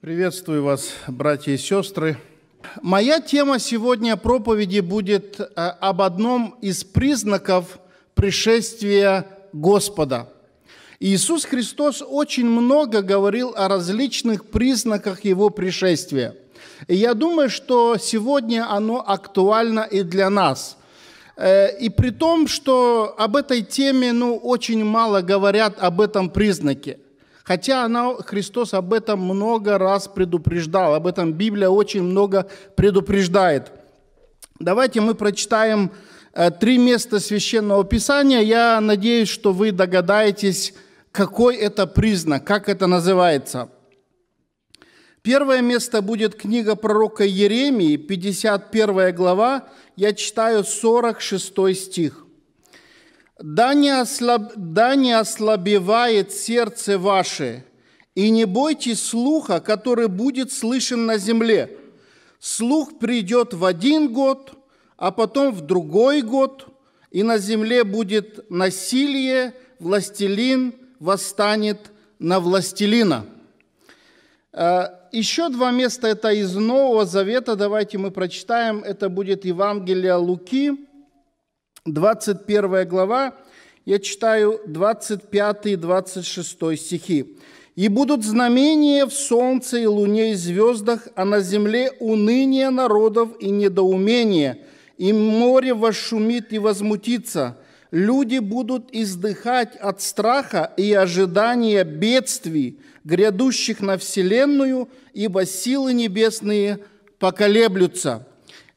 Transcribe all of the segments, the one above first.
Приветствую вас, братья и сестры. Моя тема сегодня проповеди будет э, об одном из признаков пришествия Господа. Иисус Христос очень много говорил о различных признаках Его пришествия. И я думаю, что сегодня оно актуально и для нас. Э, и при том, что об этой теме ну, очень мало говорят об этом признаке – Хотя она, Христос об этом много раз предупреждал, об этом Библия очень много предупреждает. Давайте мы прочитаем э, три места Священного Писания. Я надеюсь, что вы догадаетесь, какой это признак, как это называется. Первое место будет книга пророка Еремии, 51 глава, я читаю 46 стих. Да не, ослаб... да не ослабевает сердце ваше, и не бойтесь слуха, который будет слышен на земле. Слух придет в один год, а потом в другой год, и на земле будет насилие, властелин восстанет на властелина». Э, еще два места это из Нового Завета, давайте мы прочитаем. Это будет Евангелие Луки, 21 глава, я читаю 25-26 стихи. «И будут знамения в солнце и луне и звездах, а на земле уныние народов и недоумение, и море вошумит и возмутится, люди будут издыхать от страха и ожидания бедствий, грядущих на вселенную, ибо силы небесные поколеблются».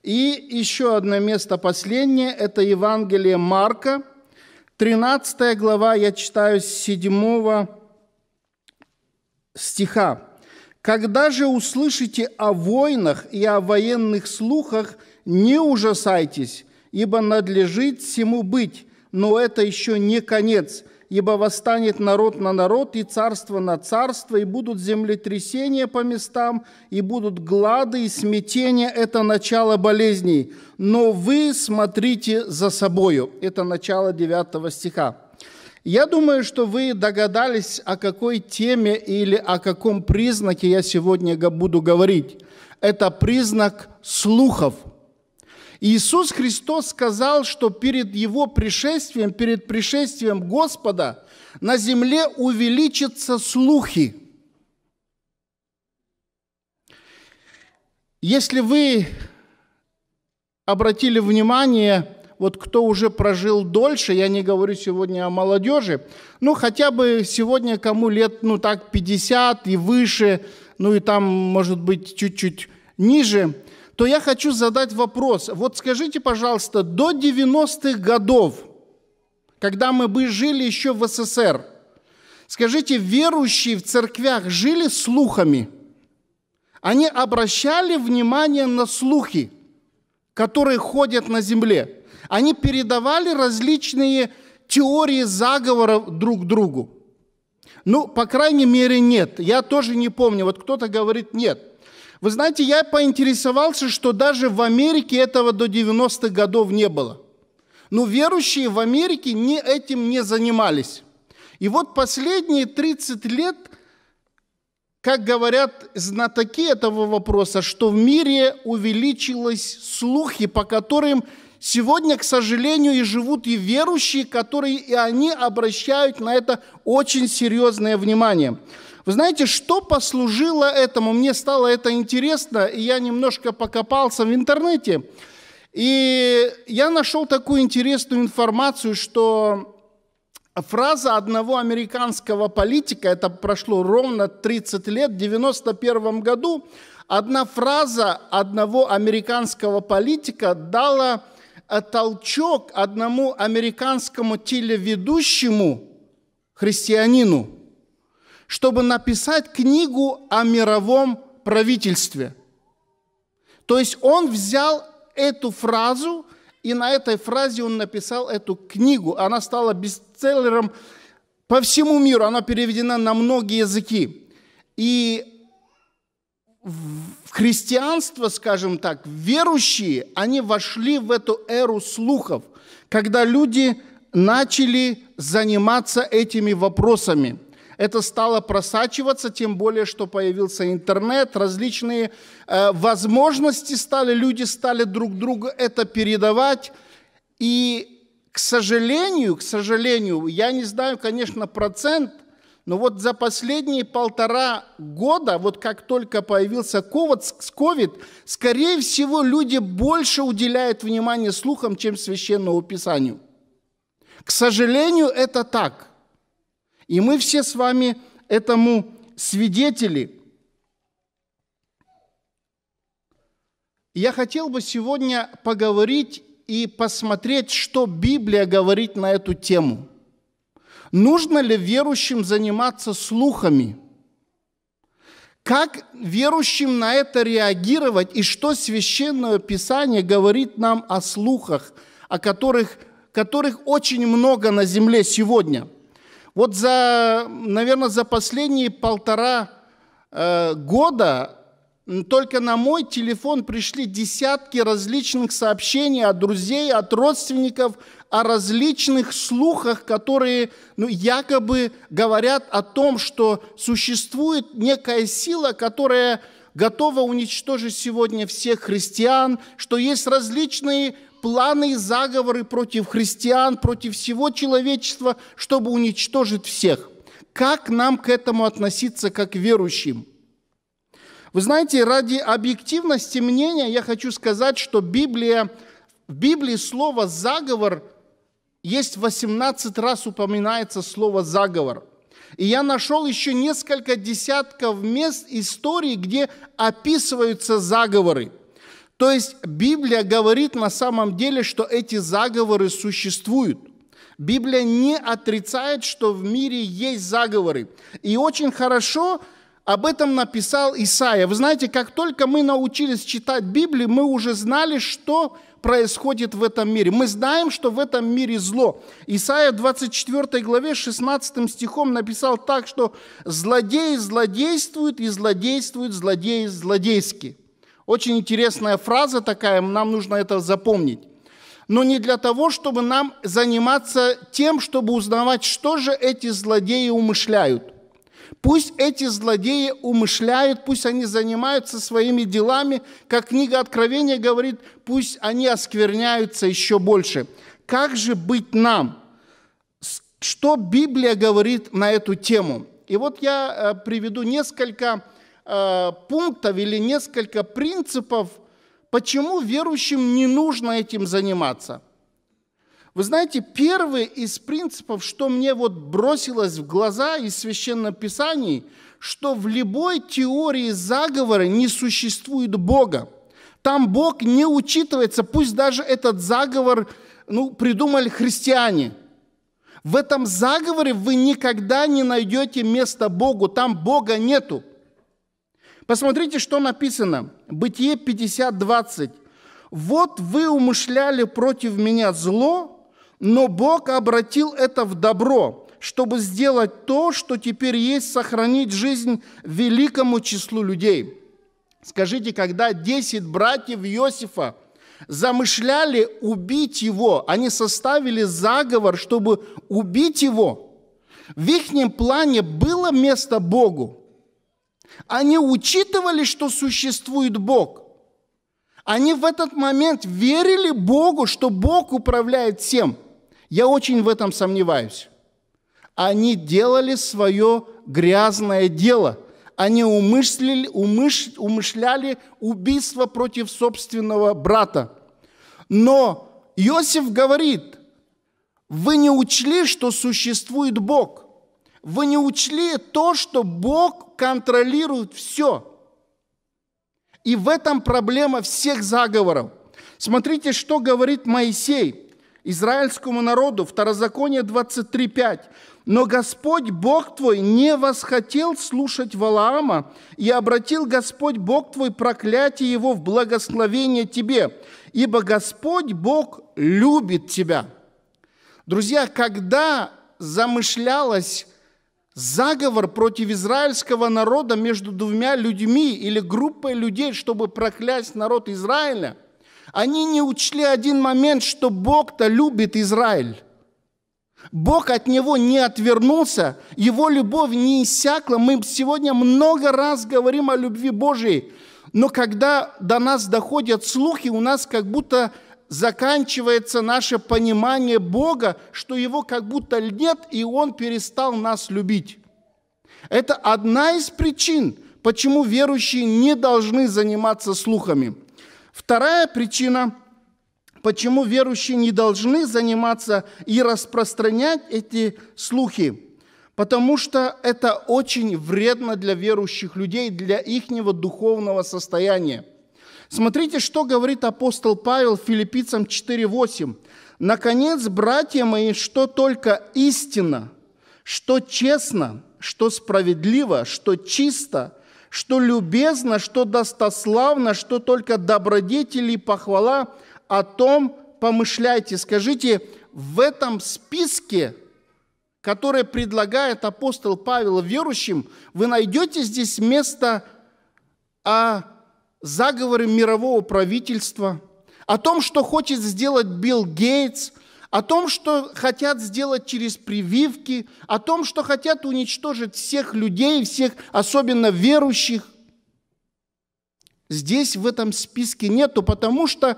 И еще одно место последнее – это Евангелие Марка, 13 глава, я читаю с 7 стиха. «Когда же услышите о войнах и о военных слухах, не ужасайтесь, ибо надлежит всему быть, но это еще не конец, ибо восстанет народ на народ и царство на царство, и будут землетрясения по местам, и будут глады и смятения. Это начало болезней. Но вы смотрите за собою. Это начало 9 стиха. Я думаю, что вы догадались, о какой теме или о каком признаке я сегодня буду говорить. Это признак слухов – Иисус Христос сказал, что перед Его пришествием, перед пришествием Господа на земле увеличатся слухи. Если вы обратили внимание, вот кто уже прожил дольше, я не говорю сегодня о молодежи, ну хотя бы сегодня кому лет, ну так, 50 и выше, ну и там, может быть, чуть-чуть ниже – то я хочу задать вопрос. Вот скажите, пожалуйста, до 90-х годов, когда мы бы жили еще в СССР, скажите, верующие в церквях жили слухами? Они обращали внимание на слухи, которые ходят на земле. Они передавали различные теории заговоров друг другу. Ну, по крайней мере, нет. Я тоже не помню. Вот кто-то говорит, нет. Вы знаете, я поинтересовался, что даже в Америке этого до 90-х годов не было. Но верующие в Америке ни этим не занимались. И вот последние 30 лет, как говорят знатоки этого вопроса, что в мире увеличилось слухи, по которым сегодня, к сожалению, и живут и верующие, которые и они обращают на это очень серьезное внимание. Вы знаете, что послужило этому? Мне стало это интересно, и я немножко покопался в интернете. И я нашел такую интересную информацию, что фраза одного американского политика, это прошло ровно 30 лет, в 1991 году, одна фраза одного американского политика дала э, толчок одному американскому телеведущему христианину – чтобы написать книгу о мировом правительстве. То есть он взял эту фразу, и на этой фразе он написал эту книгу. Она стала бестселлером по всему миру, она переведена на многие языки. И в христианство, скажем так, верующие, они вошли в эту эру слухов, когда люди начали заниматься этими вопросами – это стало просачиваться, тем более, что появился интернет, различные э, возможности стали, люди стали друг другу это передавать. И, к сожалению, к сожалению, я не знаю, конечно, процент, но вот за последние полтора года, вот как только появился COVID, скорее всего, люди больше уделяют внимание слухам, чем священному писанию. К сожалению, это так. И мы все с вами этому свидетели. Я хотел бы сегодня поговорить и посмотреть, что Библия говорит на эту тему. Нужно ли верующим заниматься слухами? Как верующим на это реагировать и что Священное Писание говорит нам о слухах, о которых, которых очень много на земле сегодня – вот за, наверное, за последние полтора э, года только на мой телефон пришли десятки различных сообщений от друзей, от родственников, о различных слухах, которые ну, якобы говорят о том, что существует некая сила, которая готова уничтожить сегодня всех христиан, что есть различные планы и заговоры против христиан, против всего человечества, чтобы уничтожить всех. Как нам к этому относиться как верующим? Вы знаете, ради объективности мнения я хочу сказать, что Библия, в Библии слово «заговор» есть 18 раз упоминается слово «заговор». И я нашел еще несколько десятков мест истории, где описываются заговоры – то есть Библия говорит на самом деле, что эти заговоры существуют. Библия не отрицает, что в мире есть заговоры. И очень хорошо об этом написал Исаия. Вы знаете, как только мы научились читать Библию, мы уже знали, что происходит в этом мире. Мы знаем, что в этом мире зло. Исаия в 24 главе 16 стихом написал так, что «злодеи злодействуют, и злодействуют злодеи злодейски». Очень интересная фраза такая, нам нужно это запомнить. Но не для того, чтобы нам заниматься тем, чтобы узнавать, что же эти злодеи умышляют. Пусть эти злодеи умышляют, пусть они занимаются своими делами, как книга Откровения говорит, пусть они оскверняются еще больше. Как же быть нам? Что Библия говорит на эту тему? И вот я э, приведу несколько Э, пунктов или несколько принципов, почему верующим не нужно этим заниматься. Вы знаете, первый из принципов, что мне вот бросилось в глаза из священного Писания, что в любой теории заговора не существует Бога. Там Бог не учитывается, пусть даже этот заговор ну, придумали христиане. В этом заговоре вы никогда не найдете места Богу, там Бога нету. Посмотрите, что написано. Бытие 50.20. «Вот вы умышляли против меня зло, но Бог обратил это в добро, чтобы сделать то, что теперь есть, сохранить жизнь великому числу людей». Скажите, когда 10 братьев Иосифа замышляли убить его, они составили заговор, чтобы убить его, в их плане было место Богу – они учитывали, что существует Бог. Они в этот момент верили Богу, что Бог управляет всем. Я очень в этом сомневаюсь. Они делали свое грязное дело. Они умышляли, умыш, умышляли убийство против собственного брата. Но Иосиф говорит, вы не учли, что существует Бог вы не учли то, что Бог контролирует все. И в этом проблема всех заговоров. Смотрите, что говорит Моисей израильскому народу, Второзаконие 23.5. «Но Господь Бог твой не восхотел слушать Валаама, и обратил Господь Бог твой проклятие его в благословение тебе, ибо Господь Бог любит тебя». Друзья, когда замышлялось заговор против израильского народа между двумя людьми или группой людей, чтобы проклясть народ Израиля, они не учли один момент, что Бог-то любит Израиль. Бог от него не отвернулся, его любовь не иссякла. Мы сегодня много раз говорим о любви Божьей, но когда до нас доходят слухи, у нас как будто заканчивается наше понимание Бога, что Его как будто нет, и Он перестал нас любить. Это одна из причин, почему верующие не должны заниматься слухами. Вторая причина, почему верующие не должны заниматься и распространять эти слухи, потому что это очень вредно для верующих людей, для их духовного состояния – Смотрите, что говорит апостол Павел филиппийцам 4.8. «Наконец, братья мои, что только истина, что честно, что справедливо, что чисто, что любезно, что достославно, что только добродетели и похвала, о том помышляйте». Скажите, в этом списке который предлагает апостол Павел верующим, вы найдете здесь место о заговоры мирового правительства, о том, что хочет сделать Билл Гейтс, о том, что хотят сделать через прививки, о том, что хотят уничтожить всех людей, всех, особенно верующих. Здесь в этом списке нету, потому что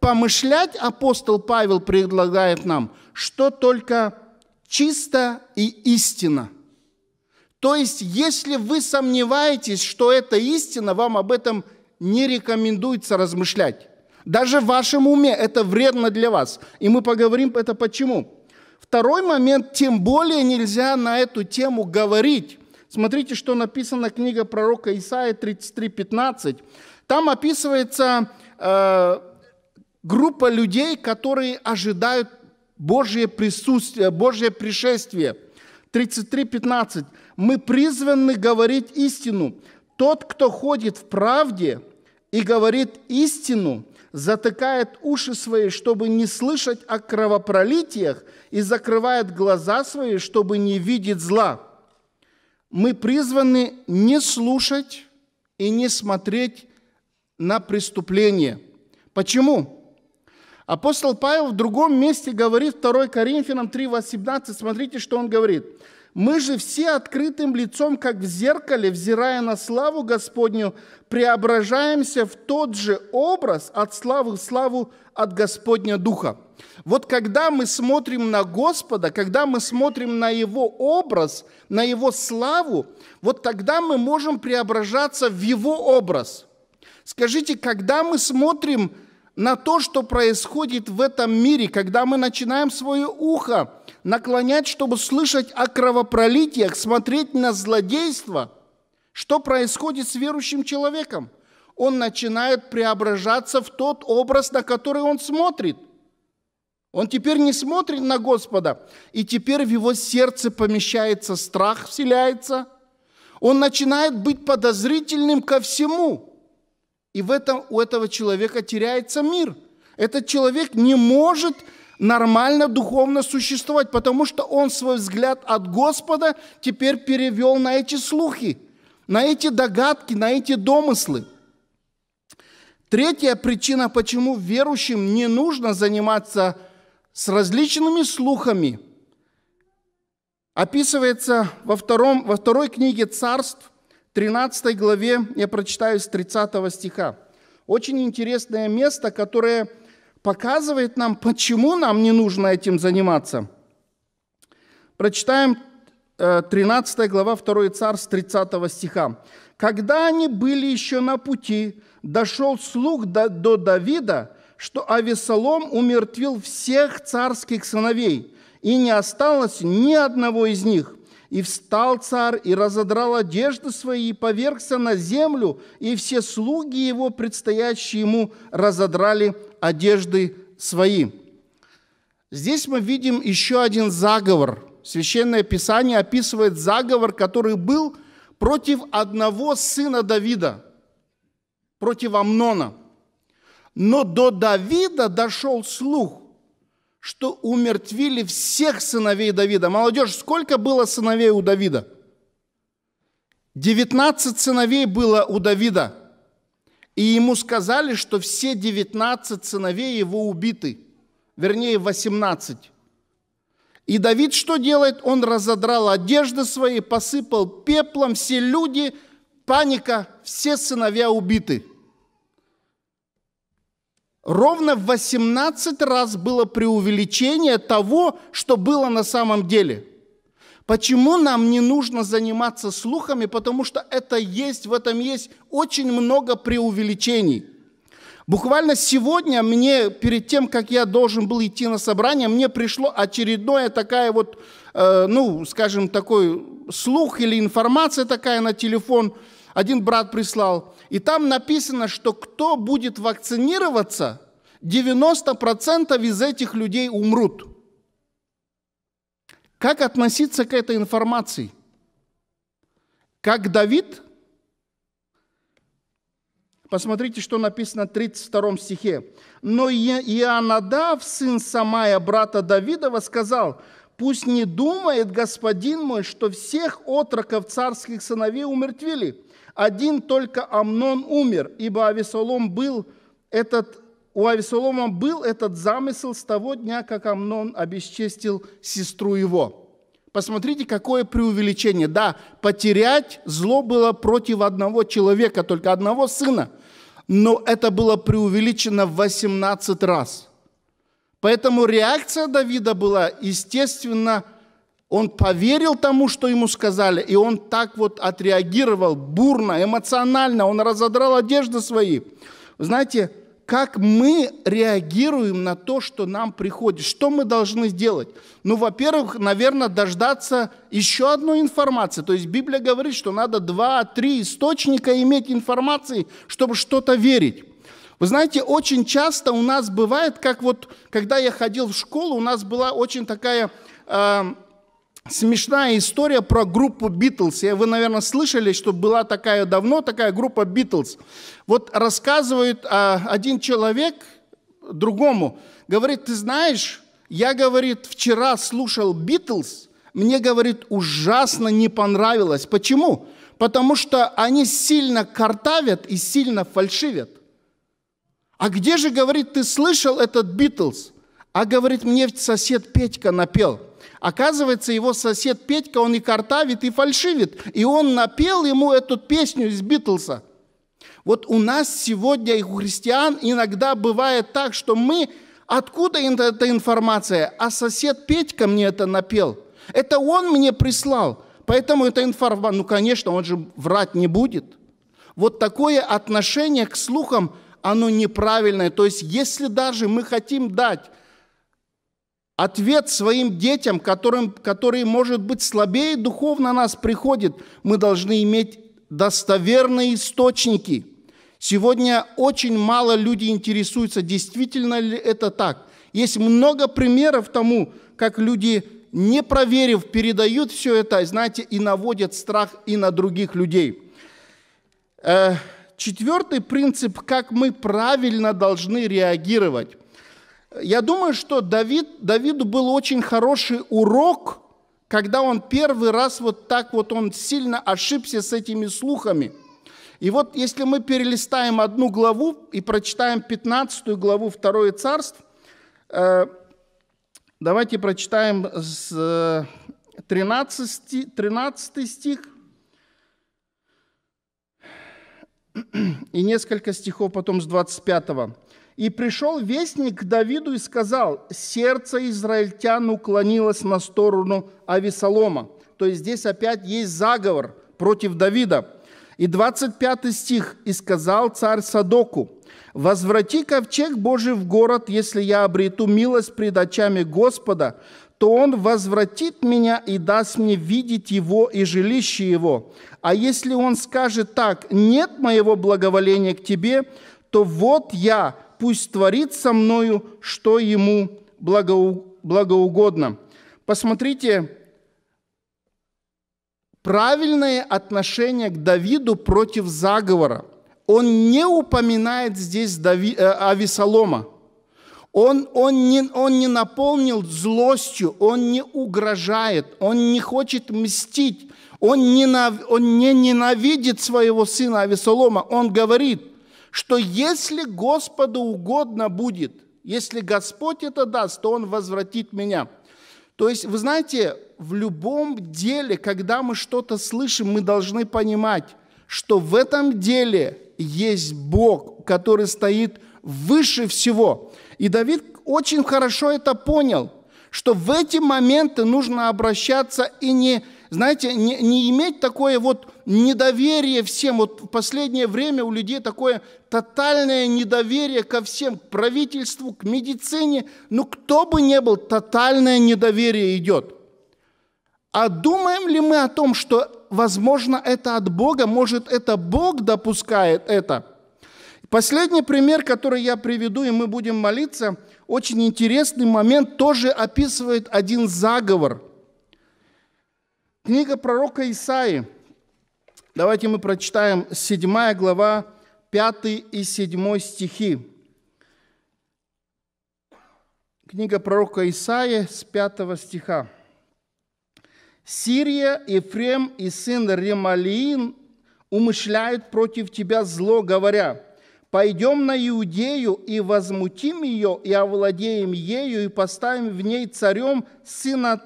помышлять апостол Павел предлагает нам, что только чисто и истина. То есть, если вы сомневаетесь, что это истина, вам об этом не рекомендуется размышлять. Даже в вашем уме это вредно для вас. И мы поговорим это почему. Второй момент, тем более нельзя на эту тему говорить. Смотрите, что написано книга пророка Исаия 33:15. Там описывается э, группа людей, которые ожидают Божье присутствие, Божье пришествие. 33:15. Мы призваны говорить истину, тот, кто ходит в правде и говорит истину, затыкает уши свои, чтобы не слышать о кровопролитиях, и закрывает глаза свои, чтобы не видеть зла. Мы призваны не слушать и не смотреть на преступление. Почему? Апостол Павел в другом месте говорит 2 Коринфянам 3:18, смотрите, что он говорит. Мы же все открытым лицом, как в зеркале, взирая на славу Господню, преображаемся в тот же образ от славы в славу от Господня Духа. Вот когда мы смотрим на Господа, когда мы смотрим на Его образ, на Его славу, вот тогда мы можем преображаться в Его образ. Скажите, когда мы смотрим на то, что происходит в этом мире, когда мы начинаем свое ухо наклонять, чтобы слышать о кровопролитиях, смотреть на злодейство. Что происходит с верующим человеком? Он начинает преображаться в тот образ, на который он смотрит. Он теперь не смотрит на Господа, и теперь в его сердце помещается страх, вселяется. Он начинает быть подозрительным ко всему. И в этом, у этого человека теряется мир. Этот человек не может нормально духовно существовать, потому что он свой взгляд от Господа теперь перевел на эти слухи, на эти догадки, на эти домыслы. Третья причина, почему верующим не нужно заниматься с различными слухами, описывается во, втором, во второй книге «Царств», 13 главе, я прочитаю с 30 стиха. Очень интересное место, которое – показывает нам, почему нам не нужно этим заниматься. Прочитаем 13 э, глава 2 царств 30 стиха. «Когда они были еще на пути, дошел слух до, до Давида, что Авесолом умертвил всех царских сыновей, и не осталось ни одного из них. И встал царь, и разодрал одежды свои, и повергся на землю, и все слуги его, предстоящие ему, разодрали одежды свои». Здесь мы видим еще один заговор. Священное Писание описывает заговор, который был против одного сына Давида, против Амнона. Но до Давида дошел слух, что умертвили всех сыновей Давида. Молодежь, сколько было сыновей у Давида? 19 сыновей было у Давида. И ему сказали, что все 19 сыновей его убиты. Вернее, 18. И Давид что делает? Он разодрал одежды свои, посыпал пеплом, все люди, паника, все сыновья убиты – ровно в 18 раз было преувеличение того, что было на самом деле. Почему нам не нужно заниматься слухами? Потому что это есть, в этом есть очень много преувеличений. Буквально сегодня мне, перед тем, как я должен был идти на собрание, мне пришло очередное такая вот, э, ну, скажем, такой слух или информация такая на телефон. Один брат прислал – и там написано, что кто будет вакцинироваться, 90% из этих людей умрут. Как относиться к этой информации? Как Давид? Посмотрите, что написано в 32 стихе. «Но Иоаннадав, сын Самая, брата Давидова, сказал, «Пусть не думает господин мой, что всех отроков царских сыновей умертвили, один только Амнон умер, ибо Авесолом был этот, у Авесолома был этот замысел с того дня, как Амнон обесчестил сестру его». Посмотрите, какое преувеличение. Да, потерять зло было против одного человека, только одного сына. Но это было преувеличено в 18 раз. Поэтому реакция Давида была, естественно, он поверил тому, что ему сказали, и он так вот отреагировал бурно, эмоционально, он разодрал одежды свои. Знаете, как мы реагируем на то, что нам приходит, что мы должны сделать. Ну, во-первых, наверное, дождаться еще одной информации. То есть Библия говорит, что надо два-три источника иметь информации, чтобы что-то верить. Вы знаете, очень часто у нас бывает, как вот, когда я ходил в школу, у нас была очень такая э, смешная история про группу Битлз. Вы, наверное, слышали, что была такая давно такая группа Битлз. Вот рассказывает а, один человек другому, говорит, ты знаешь, я, говорит, вчера слушал Битлз, мне, говорит, ужасно не понравилось. Почему? Потому что они сильно картавят и сильно фальшивят. А где же, говорит, ты слышал этот Битлз? А, говорит, мне сосед Петька напел – Оказывается, его сосед Петька, он и картавит, и фальшивит. И он напел ему эту песню из Битлса. Вот у нас сегодня и у христиан иногда бывает так, что мы... Откуда эта информация? А сосед Петька мне это напел. Это он мне прислал. Поэтому эта информация... Ну, конечно, он же врать не будет. Вот такое отношение к слухам, оно неправильное. То есть, если даже мы хотим дать Ответ своим детям, которым, которые, может быть, слабее духовно нас приходит, мы должны иметь достоверные источники. Сегодня очень мало людей интересуются, действительно ли это так. Есть много примеров тому, как люди, не проверив, передают все это, знаете, и наводят страх и на других людей. Э, Четвертый принцип, как мы правильно должны реагировать. Я думаю, что Давид, Давиду был очень хороший урок, когда он первый раз вот так вот он сильно ошибся с этими слухами. И вот если мы перелистаем одну главу и прочитаем 15 главу 2 царств, э, давайте прочитаем с 13, э, 13 стих и несколько стихов потом с 25. И пришел вестник к Давиду и сказал, сердце израильтян уклонилось на сторону Авесолома. То есть здесь опять есть заговор против Давида. И 25 стих. «И сказал царь Садоку, «Возврати ковчег Божий в город, если я обрету милость пред очами Господа, то он возвратит меня и даст мне видеть его и жилище его. А если он скажет так, нет моего благоволения к тебе, то вот я, пусть творит со мною, что ему благоугодно. Посмотрите, правильное отношение к Давиду против заговора. Он не упоминает здесь Дави, э, Авесолома. Он, он, не, он не наполнил злостью, он не угрожает, он не хочет мстить, он, не он не ненавидит своего сына Авесолома. Он говорит – что если Господу угодно будет, если Господь это даст, то Он возвратит меня. То есть, вы знаете, в любом деле, когда мы что-то слышим, мы должны понимать, что в этом деле есть Бог, который стоит выше всего. И Давид очень хорошо это понял, что в эти моменты нужно обращаться и не, знаете, не, не иметь такое вот недоверие всем. Вот в последнее время у людей такое тотальное недоверие ко всем, к правительству, к медицине. Ну, кто бы ни был, тотальное недоверие идет. А думаем ли мы о том, что, возможно, это от Бога, может, это Бог допускает это? Последний пример, который я приведу, и мы будем молиться, очень интересный момент, тоже описывает один заговор. Книга пророка Исаи. Давайте мы прочитаем 7 глава 5 и 7 стихи. Книга пророка Исаия с 5 стиха. «Сирия, Ефрем и сын Ремалиин умышляют против тебя зло, говоря, «Пойдем на Иудею и возмутим ее, и овладеем ею, и поставим в ней царем сына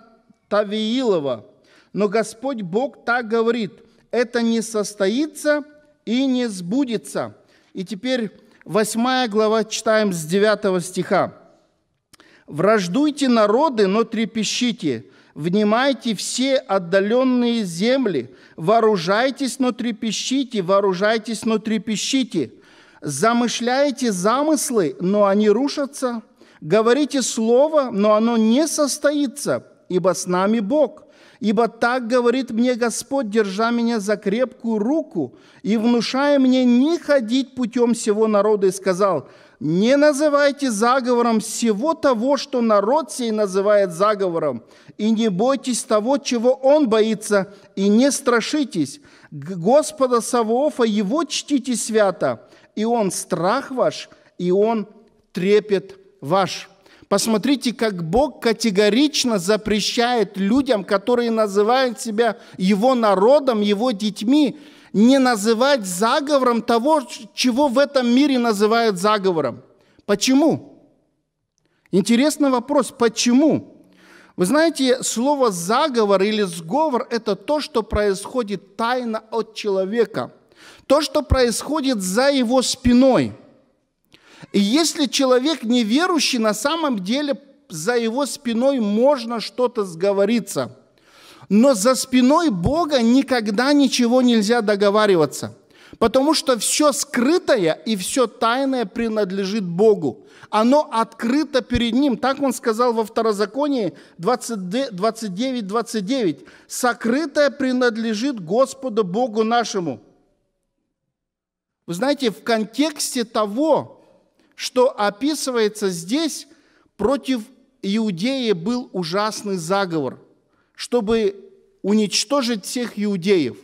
Тавиилова». Но Господь Бог так говорит, «Это не состоится, и не сбудется. И теперь 8 глава читаем с 9 стиха. «Враждуйте народы, но трепещите, внимайте все отдаленные земли, вооружайтесь, но трепещите, вооружайтесь, но трепещите, замышляйте замыслы, но они рушатся, говорите слово, но оно не состоится, ибо с нами Бог, Ибо так говорит мне Господь, держа меня за крепкую руку и внушая мне не ходить путем всего народа, и сказал, не называйте заговором всего того, что народ сей называет заговором, и не бойтесь того, чего он боится, и не страшитесь. Господа Савоофа его чтите свято, и он страх ваш, и он трепет ваш». Посмотрите, как Бог категорично запрещает людям, которые называют себя его народом, его детьми, не называть заговором того, чего в этом мире называют заговором. Почему? Интересный вопрос, почему? Вы знаете, слово «заговор» или «сговор» – это то, что происходит тайно от человека, то, что происходит за его спиной – и если человек неверующий, на самом деле за его спиной можно что-то сговориться. Но за спиной Бога никогда ничего нельзя договариваться. Потому что все скрытое и все тайное принадлежит Богу. Оно открыто перед Ним. Так он сказал во Второзаконии 29-29. Сокрытое принадлежит Господу Богу нашему. Вы знаете, в контексте того, что описывается здесь, против Иудеи был ужасный заговор, чтобы уничтожить всех иудеев.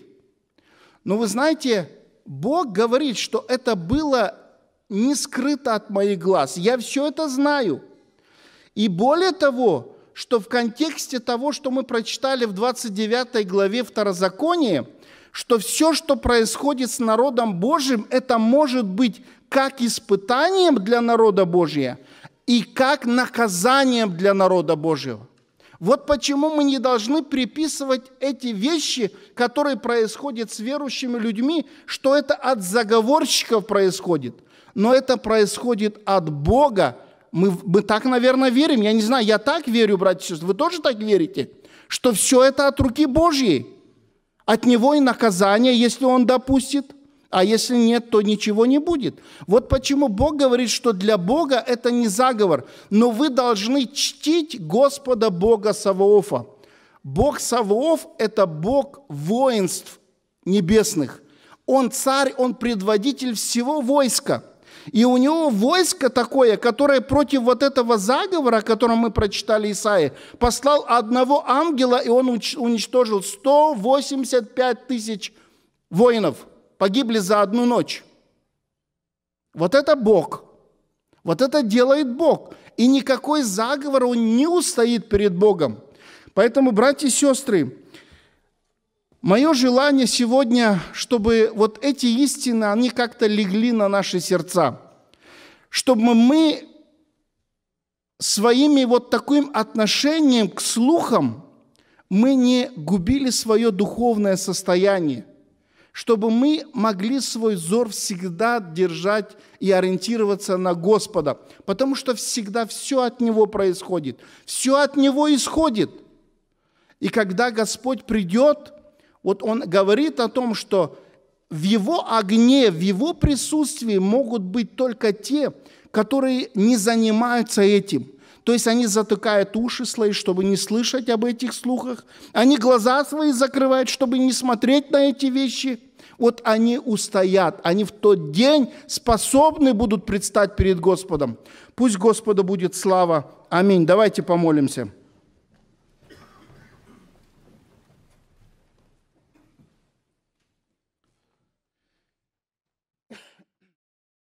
Но вы знаете, Бог говорит, что это было не скрыто от моих глаз. Я все это знаю. И более того, что в контексте того, что мы прочитали в 29 главе Второзакония, что все, что происходит с народом Божьим, это может быть как испытанием для народа Божия и как наказанием для народа Божьего. Вот почему мы не должны приписывать эти вещи, которые происходят с верующими людьми, что это от заговорщиков происходит. Но это происходит от Бога. Мы, мы так, наверное, верим. Я не знаю, я так верю, братья и сестры. Вы тоже так верите? Что все это от руки Божьей. От Него и наказание, если Он допустит – а если нет, то ничего не будет. Вот почему Бог говорит, что для Бога это не заговор, но вы должны чтить Господа Бога Саваофа. Бог Саваоф – это Бог воинств небесных. Он царь, он предводитель всего войска – и у него войско такое, которое против вот этого заговора, о котором мы прочитали Исаи, послал одного ангела, и он уничтожил 185 тысяч воинов – погибли за одну ночь. Вот это Бог. Вот это делает Бог. И никакой заговор он не устоит перед Богом. Поэтому, братья и сестры, мое желание сегодня, чтобы вот эти истины, они как-то легли на наши сердца. Чтобы мы своими вот таким отношением к слухам мы не губили свое духовное состояние – чтобы мы могли свой взор всегда держать и ориентироваться на Господа, потому что всегда все от Него происходит, все от Него исходит. И когда Господь придет, вот Он говорит о том, что в Его огне, в Его присутствии могут быть только те, которые не занимаются этим – то есть они затыкают уши свои, чтобы не слышать об этих слухах. Они глаза свои закрывают, чтобы не смотреть на эти вещи. Вот они устоят, они в тот день способны будут предстать перед Господом. Пусть Господу будет слава. Аминь. Давайте помолимся.